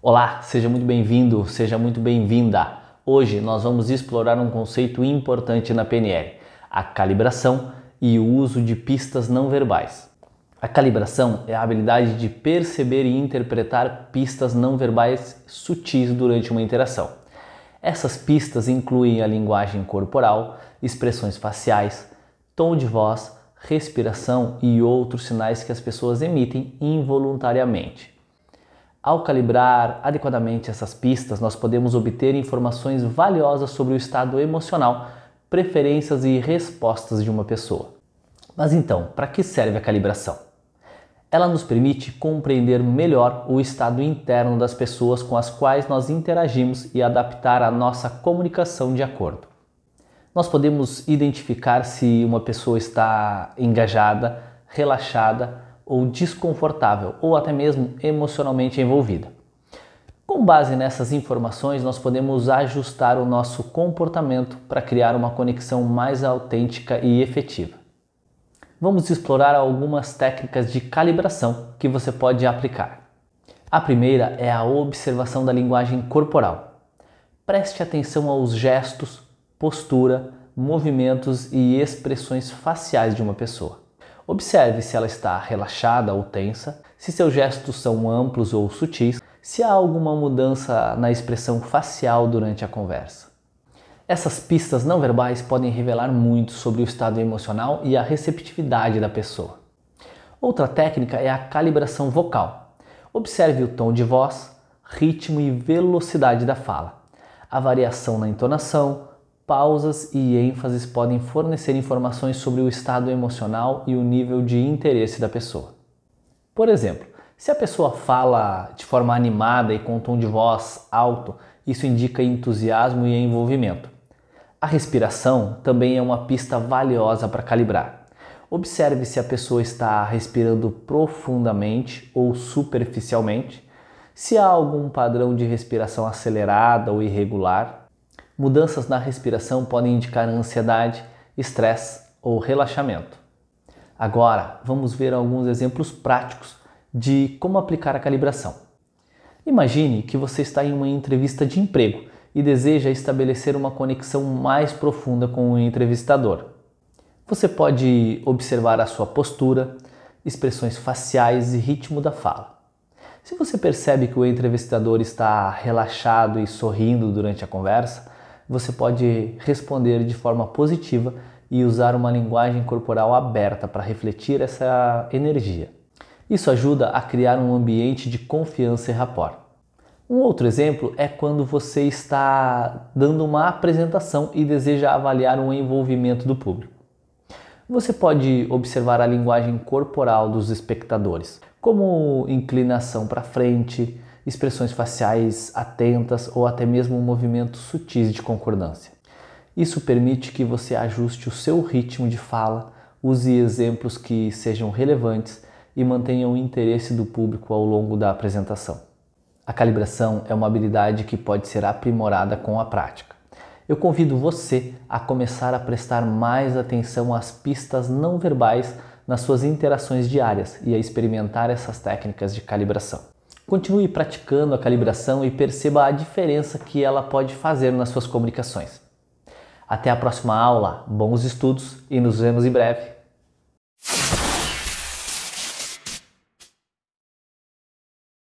Olá, seja muito bem-vindo, seja muito bem-vinda. Hoje nós vamos explorar um conceito importante na PNL: a calibração e o uso de pistas não verbais. A calibração é a habilidade de perceber e interpretar pistas não verbais sutis durante uma interação. Essas pistas incluem a linguagem corporal, expressões faciais, tom de voz, respiração e outros sinais que as pessoas emitem involuntariamente. Ao calibrar adequadamente essas pistas, nós podemos obter informações valiosas sobre o estado emocional, preferências e respostas de uma pessoa. Mas então, para que serve a calibração? Ela nos permite compreender melhor o estado interno das pessoas com as quais nós interagimos e adaptar a nossa comunicação de acordo. Nós podemos identificar se uma pessoa está engajada, relaxada, ou desconfortável, ou até mesmo emocionalmente envolvida. Com base nessas informações, nós podemos ajustar o nosso comportamento para criar uma conexão mais autêntica e efetiva. Vamos explorar algumas técnicas de calibração que você pode aplicar. A primeira é a observação da linguagem corporal. Preste atenção aos gestos, postura, movimentos e expressões faciais de uma pessoa. Observe se ela está relaxada ou tensa, se seus gestos são amplos ou sutis, se há alguma mudança na expressão facial durante a conversa. Essas pistas não verbais podem revelar muito sobre o estado emocional e a receptividade da pessoa. Outra técnica é a calibração vocal. Observe o tom de voz, ritmo e velocidade da fala, a variação na entonação, Pausas e ênfases podem fornecer informações sobre o estado emocional e o nível de interesse da pessoa. Por exemplo, se a pessoa fala de forma animada e com um tom de voz alto, isso indica entusiasmo e envolvimento. A respiração também é uma pista valiosa para calibrar. Observe se a pessoa está respirando profundamente ou superficialmente, se há algum padrão de respiração acelerada ou irregular Mudanças na respiração podem indicar ansiedade, estresse ou relaxamento. Agora, vamos ver alguns exemplos práticos de como aplicar a calibração. Imagine que você está em uma entrevista de emprego e deseja estabelecer uma conexão mais profunda com o entrevistador. Você pode observar a sua postura, expressões faciais e ritmo da fala. Se você percebe que o entrevistador está relaxado e sorrindo durante a conversa, você pode responder de forma positiva e usar uma linguagem corporal aberta para refletir essa energia. Isso ajuda a criar um ambiente de confiança e rapport. Um outro exemplo é quando você está dando uma apresentação e deseja avaliar o envolvimento do público. Você pode observar a linguagem corporal dos espectadores, como inclinação para frente, expressões faciais atentas ou até mesmo movimentos sutis de concordância. Isso permite que você ajuste o seu ritmo de fala, use exemplos que sejam relevantes e mantenha o interesse do público ao longo da apresentação. A calibração é uma habilidade que pode ser aprimorada com a prática. Eu convido você a começar a prestar mais atenção às pistas não verbais nas suas interações diárias e a experimentar essas técnicas de calibração. Continue praticando a calibração e perceba a diferença que ela pode fazer nas suas comunicações. Até a próxima aula, bons estudos e nos vemos em breve.